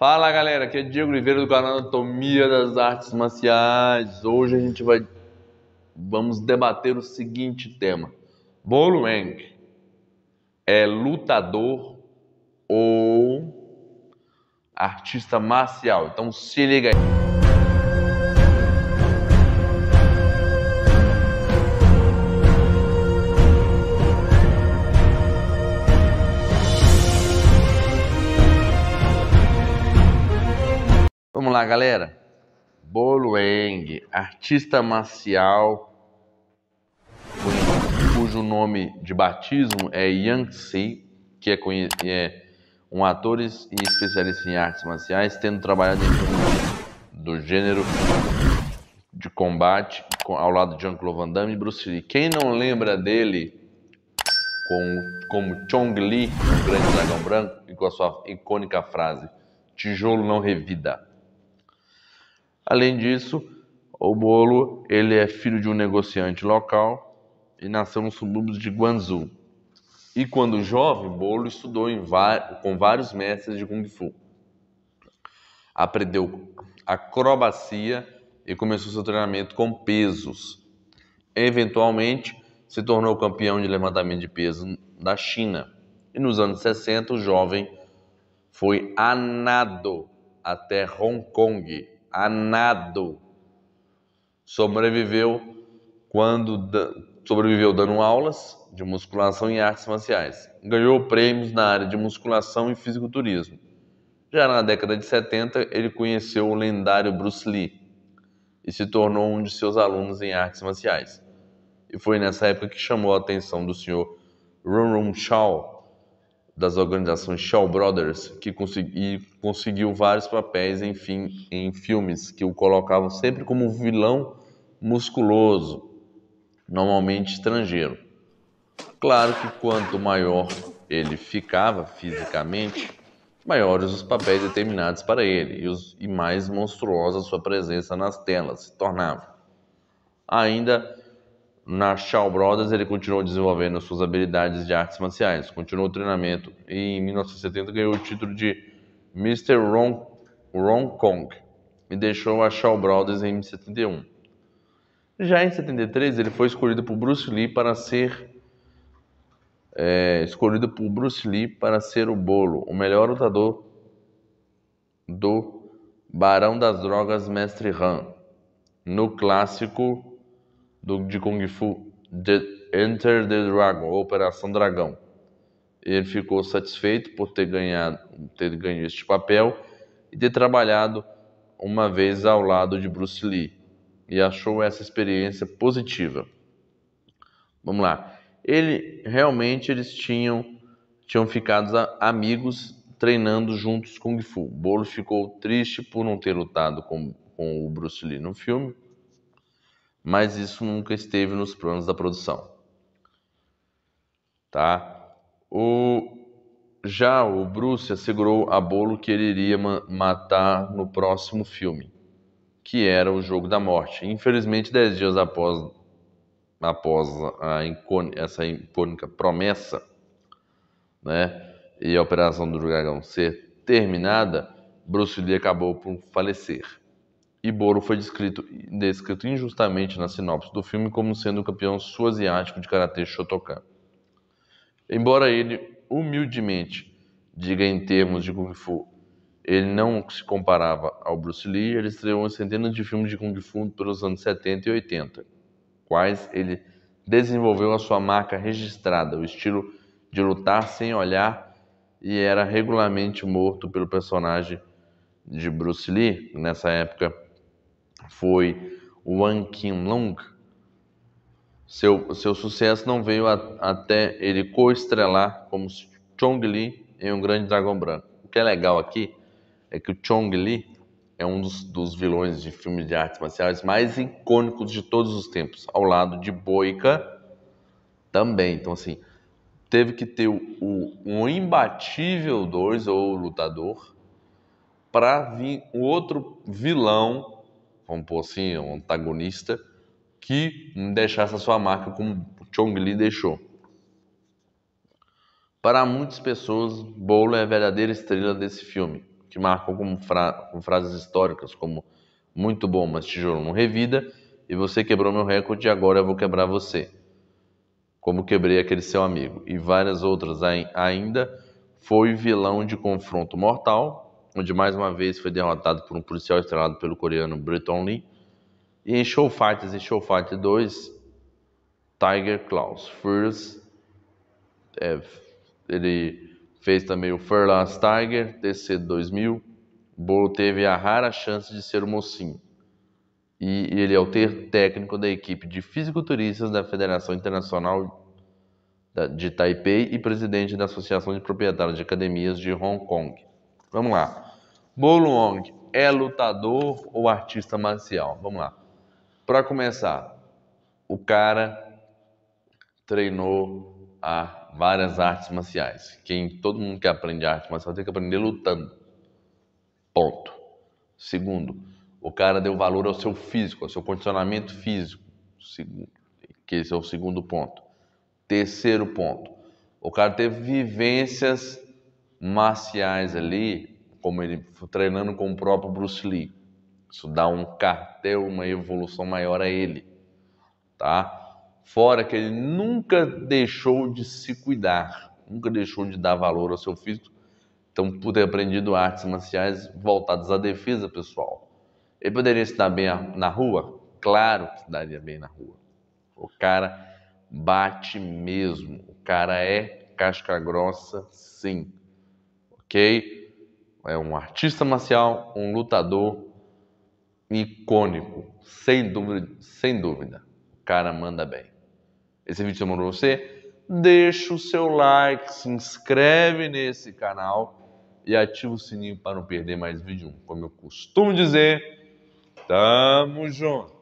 Fala galera, aqui é Diego Oliveira do canal Anatomia das Artes Marciais. Hoje a gente vai vamos debater o seguinte tema: Boloeng é lutador ou artista marcial? Então se liga aí. Vamos lá, galera. Bolueng, artista marcial cujo nome de batismo é Yangtze, que é, é um ator e especialista em artes marciais, tendo trabalhado em do gênero de combate ao lado de Jean-Claude Van Damme e Bruce Lee. Quem não lembra dele com, como Chong Li, o um grande dragão branco, e com a sua icônica frase: tijolo não revida. Além disso, o Bolo ele é filho de um negociante local e nasceu nos subúrbios de Guangzhou. E quando jovem, Bolo estudou com vários mestres de Kung Fu. Aprendeu acrobacia e começou seu treinamento com pesos. Eventualmente, se tornou campeão de levantamento de peso da China. E nos anos 60, o jovem foi anado até Hong Kong, a nado. Sobreviveu quando sobreviveu dando aulas de musculação e artes marciais. Ganhou prêmios na área de musculação e fisiculturismo. Já na década de 70, ele conheceu o lendário Bruce Lee e se tornou um de seus alunos em artes marciais. E foi nessa época que chamou a atenção do senhor Run Run Shaw das organizações Shaw Brothers, que consegui, conseguiu vários papéis em, em filmes que o colocavam sempre como vilão musculoso, normalmente estrangeiro. Claro que quanto maior ele ficava fisicamente, maiores os papéis determinados para ele e, os, e mais monstruosa sua presença nas telas se tornava. Ainda na Shaw Brothers ele continuou desenvolvendo suas habilidades de artes marciais, continuou o treinamento e em 1970 ganhou o título de Mr. Ron, Ron Kong e deixou a Shaw Brothers em 71. Já em 73 ele foi escolhido por Bruce Lee para ser é, escolhido por Bruce Lee para ser o bolo, o melhor lutador do Barão das Drogas Mestre Han no clássico do, de Kung Fu, The Enter the Dragon, Operação Dragão. Ele ficou satisfeito por ter ganhado, ter ganho este papel e ter trabalhado uma vez ao lado de Bruce Lee e achou essa experiência positiva. Vamos lá. Ele realmente eles tinham tinham ficado amigos treinando juntos kung fu. Bolo ficou triste por não ter lutado com, com o Bruce Lee no filme, mas isso nunca esteve nos planos da produção. Tá? O já o Bruce assegurou a Bolo que ele iria matar no próximo filme, que era o Jogo da Morte. Infelizmente, dez dias após, após essa icônica promessa, né, e a operação do Dragão ser terminada, Bruce Lee acabou por falecer e Boro foi descrito, descrito injustamente na sinopse do filme como sendo o campeão sul-asiático de karatê Shotokan. Embora ele humildemente diga em termos de Kung Fu, ele não se comparava ao Bruce Lee, ele estreou centenas de filmes de Kung Fu pelos anos 70 e 80, quais ele desenvolveu a sua marca registrada, o estilo de lutar sem olhar, e era regularmente morto pelo personagem de Bruce Lee, nessa época foi Wang Kim Seu, seu sucesso não veio a, até ele co-estrelar como Chong Li em Um Grande Dragão Branco. O que é legal aqui é que o Chong Li é um dos, dos vilões de filmes de artes marciais mais icônicos de todos os tempos, ao lado de Boica também. Então, assim, teve que ter o, o um imbatível 2 ou lutador para vir o outro vilão vamos pôr assim, um antagonista, que deixasse a sua marca como Chong Li deixou. Para muitas pessoas, Bolo é a verdadeira estrela desse filme, que marcou com, fra com frases históricas como muito bom, mas tijolo não revida, e você quebrou meu recorde e agora eu vou quebrar você. Como quebrei aquele seu amigo. E várias outras ainda, foi vilão de confronto mortal, onde mais uma vez foi derrotado por um policial estrelado pelo coreano Britton Lee. E em Show Fighters e Show Fight 2, Tiger Klaus Furs, é, ele fez também o Furlast Tiger, TC 2000. Bolo teve a rara chance de ser o mocinho. E ele é o técnico da equipe de fisiculturistas da Federação Internacional de Taipei e presidente da Associação de Proprietários de Academias de Hong Kong. Vamos lá. Bolong é lutador ou artista marcial? Vamos lá. Para começar, o cara treinou a várias artes marciais. Quem todo mundo que aprende arte marcial tem que aprender lutando. Ponto. Segundo, o cara deu valor ao seu físico, ao seu condicionamento físico. Segundo, que esse é o segundo ponto. Terceiro ponto, o cara teve vivências marciais ali, como ele treinando com o próprio Bruce Lee. Isso dá um cartel, uma evolução maior a ele, tá? Fora que ele nunca deixou de se cuidar, nunca deixou de dar valor ao seu físico. Então, por ter aprendido artes marciais voltadas à defesa pessoal. Ele poderia se dar bem na rua? Claro que se daria bem na rua. O cara bate mesmo. O cara é casca grossa, sim ok? É um artista marcial, um lutador icônico, sem dúvida, sem dúvida. O cara manda bem. Esse vídeo demorou você? Deixa o seu like, se inscreve nesse canal e ativa o sininho para não perder mais vídeo. Como eu costumo dizer, tamo junto!